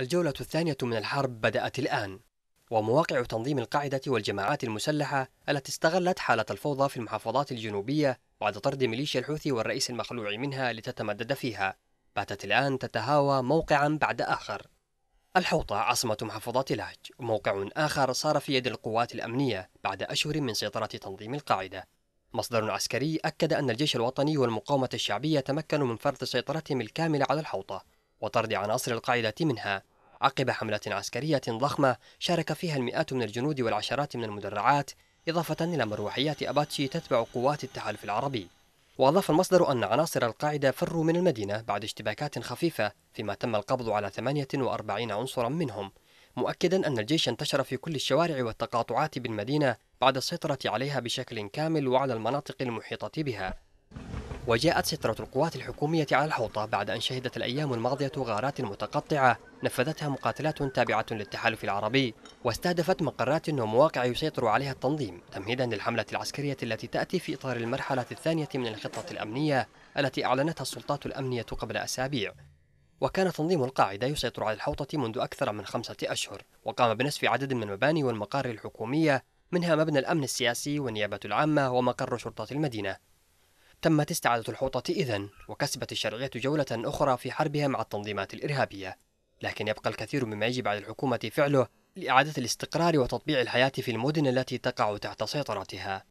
الجولة الثانية من الحرب بدأت الآن ومواقع تنظيم القاعدة والجماعات المسلحة التي استغلت حالة الفوضى في المحافظات الجنوبية بعد طرد ميليشيا الحوثي والرئيس المخلوع منها لتتمدد فيها باتت الآن تتهاوى موقعا بعد آخر الحوطة عاصمة محافظات لهج موقع آخر صار في يد القوات الأمنية بعد أشهر من سيطرة تنظيم القاعدة مصدر عسكري أكد أن الجيش الوطني والمقاومة الشعبية تمكنوا من فرض سيطرتهم الكاملة على الحوطة وطرد عناصر القاعدة منها عقب حملة عسكرية ضخمة شارك فيها المئات من الجنود والعشرات من المدرعات إضافة إلى مروحيات أباتشي تتبع قوات التحالف العربي وأضاف المصدر أن عناصر القاعدة فروا من المدينة بعد اشتباكات خفيفة فيما تم القبض على 48 عنصرا منهم مؤكدا أن الجيش انتشر في كل الشوارع والتقاطعات بالمدينة بعد السيطرة عليها بشكل كامل وعلى المناطق المحيطة بها وجاءت سترة القوات الحكومية على الحوطة بعد أن شهدت الأيام الماضية غارات متقطعة نفذتها مقاتلات تابعة للتحالف العربي واستهدفت مقرات ومواقع يسيطر عليها التنظيم تمهيدا للحملة العسكرية التي تأتي في إطار المرحلة الثانية من الخطة الأمنية التي أعلنتها السلطات الأمنية قبل أسابيع وكان تنظيم القاعدة يسيطر على الحوطة منذ أكثر من خمسة أشهر وقام بنسف عدد من المباني والمقار الحكومية منها مبنى الأمن السياسي والنيابة العامة ومقر شرطة المدينة تمت استعادة الحوطة إذا وكسبت الشرعية جولة أخرى في حربها مع التنظيمات الإرهابية لكن يبقى الكثير مما يجب على الحكومة فعله لإعادة الاستقرار وتطبيع الحياة في المدن التي تقع تحت سيطرتها